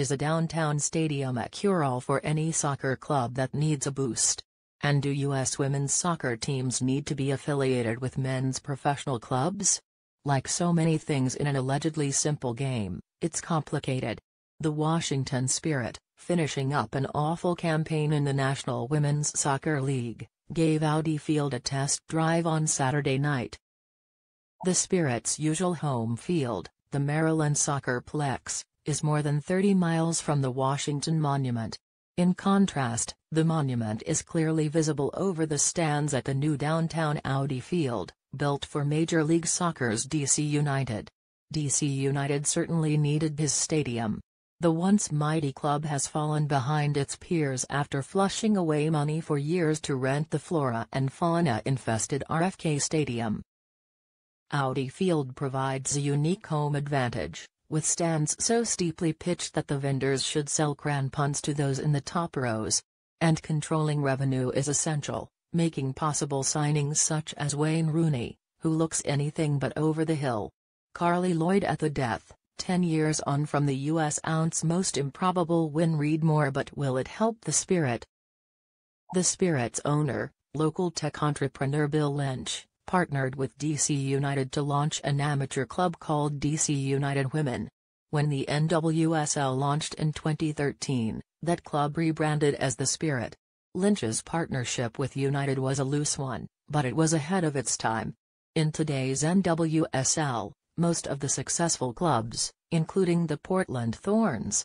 is a downtown stadium a cure-all for any soccer club that needs a boost? And do U.S. women's soccer teams need to be affiliated with men's professional clubs? Like so many things in an allegedly simple game, it's complicated. The Washington Spirit, finishing up an awful campaign in the National Women's Soccer League, gave Audi Field a test drive on Saturday night. The Spirit's usual home field, the Maryland Soccer Plex, is more than 30 miles from the Washington Monument. In contrast, the monument is clearly visible over the stands at the new downtown Audi Field, built for Major League Soccer's DC United. DC United certainly needed his stadium. The once mighty club has fallen behind its peers after flushing away money for years to rent the flora and fauna infested RFK Stadium. Audi Field provides a unique home advantage, with stands so steeply pitched that the vendors should sell crampons to those in the top rows. And controlling revenue is essential, making possible signings such as Wayne Rooney, who looks anything but over the hill. Carly Lloyd at the death, 10 years on from the U.S. ounce most improbable win read more but will it help the spirit? The spirit's owner, local tech entrepreneur Bill Lynch, partnered with DC United to launch an amateur club called DC United Women. When the NWSL launched in 2013, that club rebranded as the Spirit. Lynch's partnership with United was a loose one, but it was ahead of its time. In today's NWSL, most of the successful clubs, including the Portland Thorns,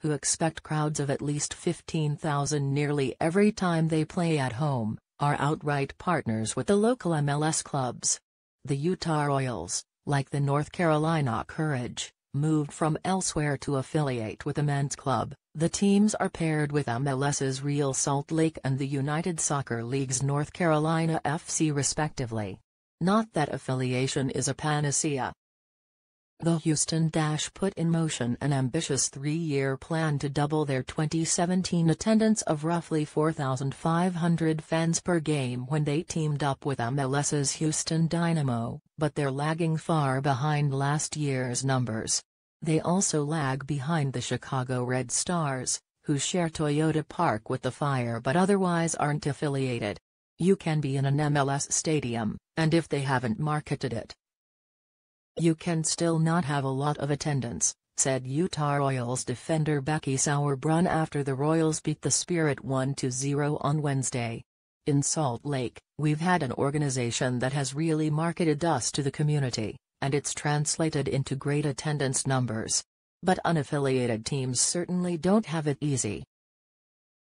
who expect crowds of at least 15,000 nearly every time they play at home, are outright partners with the local MLS clubs. The Utah Royals, like the North Carolina Courage, moved from elsewhere to affiliate with a men's club. The teams are paired with MLS's Real Salt Lake and the United Soccer League's North Carolina FC respectively. Not that affiliation is a panacea, the Houston Dash put in motion an ambitious three-year plan to double their 2017 attendance of roughly 4,500 fans per game when they teamed up with MLS's Houston Dynamo, but they're lagging far behind last year's numbers. They also lag behind the Chicago Red Stars, who share Toyota Park with the Fire but otherwise aren't affiliated. You can be in an MLS stadium, and if they haven't marketed it, you can still not have a lot of attendance, said Utah Royals defender Becky Sauerbrunn after the Royals beat the Spirit 1-0 on Wednesday. In Salt Lake, we've had an organization that has really marketed us to the community, and it's translated into great attendance numbers. But unaffiliated teams certainly don't have it easy.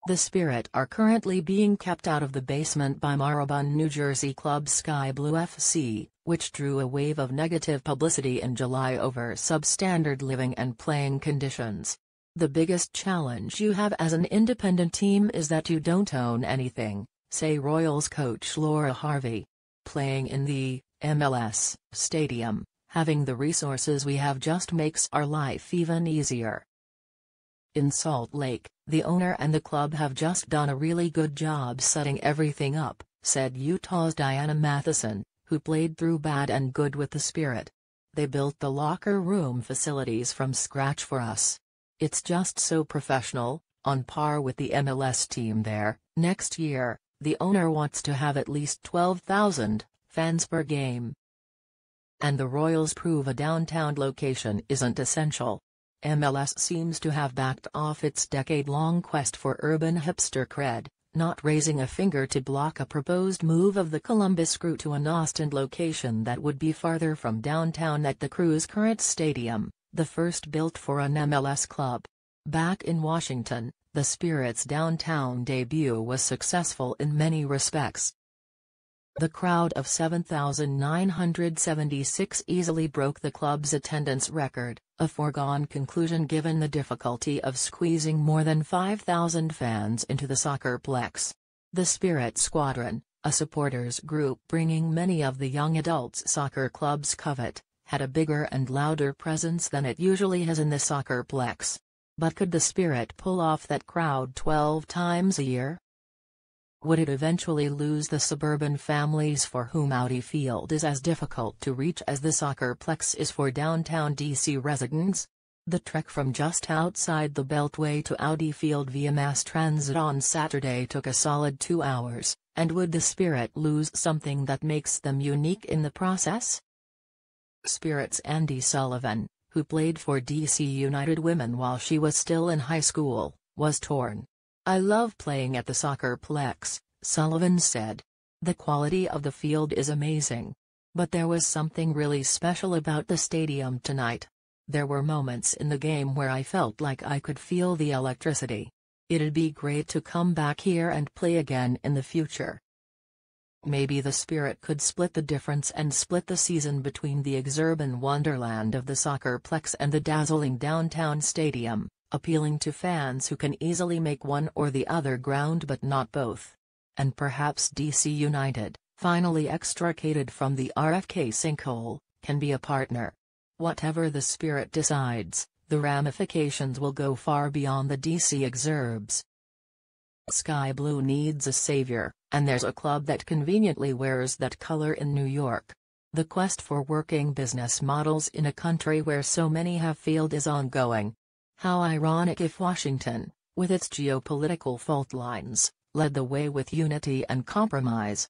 The Spirit are currently being kept out of the basement by Marabun New Jersey club Sky Blue FC, which drew a wave of negative publicity in July over substandard living and playing conditions. The biggest challenge you have as an independent team is that you don't own anything, say Royals coach Laura Harvey. Playing in the MLS stadium, having the resources we have just makes our life even easier. In Salt Lake, the owner and the club have just done a really good job setting everything up, said Utah's Diana Matheson who played through bad and good with the spirit. They built the locker room facilities from scratch for us. It's just so professional, on par with the MLS team there. Next year, the owner wants to have at least 12,000 fans per game. And the Royals prove a downtown location isn't essential. MLS seems to have backed off its decade-long quest for urban hipster cred, not raising a finger to block a proposed move of the Columbus Crew to an Austin location that would be farther from downtown at the Crew's current stadium, the first built for an MLS club. Back in Washington, the Spirit's downtown debut was successful in many respects. The crowd of 7,976 easily broke the club's attendance record, a foregone conclusion given the difficulty of squeezing more than 5,000 fans into the soccer plex. The Spirit Squadron, a supporters group bringing many of the young adults soccer clubs covet, had a bigger and louder presence than it usually has in the soccer plex. But could the Spirit pull off that crowd 12 times a year? would it eventually lose the suburban families for whom Audi Field is as difficult to reach as the soccerplex is for downtown DC residents? The trek from just outside the Beltway to Audi Field via mass transit on Saturday took a solid two hours, and would the Spirit lose something that makes them unique in the process? Spirit's Andy Sullivan, who played for DC United Women while she was still in high school, was torn. I love playing at the soccer plex, Sullivan said. The quality of the field is amazing. But there was something really special about the stadium tonight. There were moments in the game where I felt like I could feel the electricity. It'd be great to come back here and play again in the future. Maybe the spirit could split the difference and split the season between the exurban wonderland of the soccer plex and the dazzling downtown stadium appealing to fans who can easily make one or the other ground but not both. And perhaps DC United, finally extricated from the RFK sinkhole, can be a partner. Whatever the spirit decides, the ramifications will go far beyond the DC exerbs. Sky Blue needs a savior, and there's a club that conveniently wears that color in New York. The quest for working business models in a country where so many have failed is ongoing, how ironic if Washington, with its geopolitical fault lines, led the way with unity and compromise,